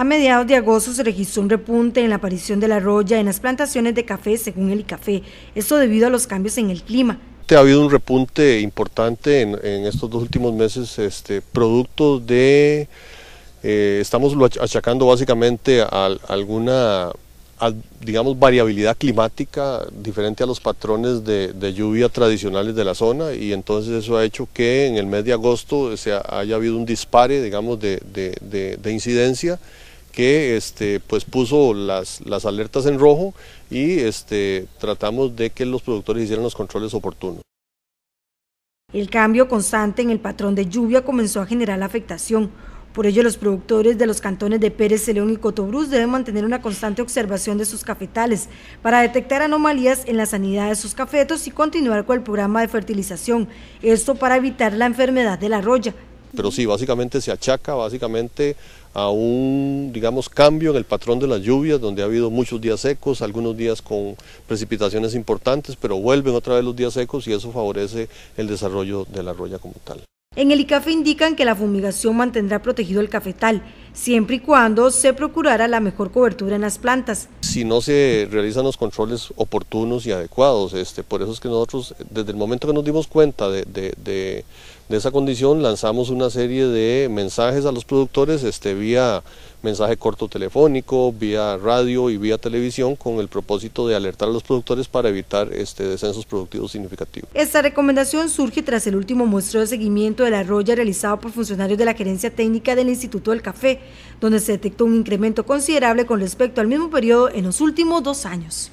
A mediados de agosto se registró un repunte en la aparición de la roya en las plantaciones de café, según el ICAFE, esto debido a los cambios en el clima. Ha habido un repunte importante en, estos dos últimos meses, este, producto de, eh, estamos achacando básicamente a, alguna, digamos, variabilidad climática diferente a los patrones de, lluvia tradicionales de la zona y entonces eso ha hecho que en el mes de agosto se haya habido un dispare, digamos, de incidencia que este, pues puso las, alertas en rojo y este, tratamos de que los productores hicieran los controles oportunos. El cambio constante en el patrón de lluvia comenzó a generar afectación. Por ello, los productores de los cantones de Pérez, León y Cotobruz deben mantener una constante observación de sus cafetales para detectar anomalías en la sanidad de sus cafetos y continuar con el programa de fertilización. Esto para evitar la enfermedad de la roya. Pero sí, básicamente se achaca, básicamente a un, digamos, cambio en el patrón de las lluvias, donde ha habido muchos días secos, algunos días con precipitaciones importantes, pero vuelven otra vez los días secos y eso favorece el desarrollo de la arroya como tal. En el ICAFE indican que la fumigación mantendrá protegido el cafetal siempre y cuando se procurara la mejor cobertura en las plantas. Si no se realizan los controles oportunos y adecuados, este, por eso es que nosotros desde el momento que nos dimos cuenta de, esa condición lanzamos una serie de mensajes a los productores este, vía mensaje corto telefónico, vía radio y vía televisión con el propósito de alertar a los productores para evitar este descensos productivos significativos. Esta recomendación surge tras el último muestreo de seguimiento de la roya realizado por funcionarios de la Gerencia Técnica del Instituto del Café, donde se detectó un incremento considerable con respecto al mismo periodo en los últimos dos años.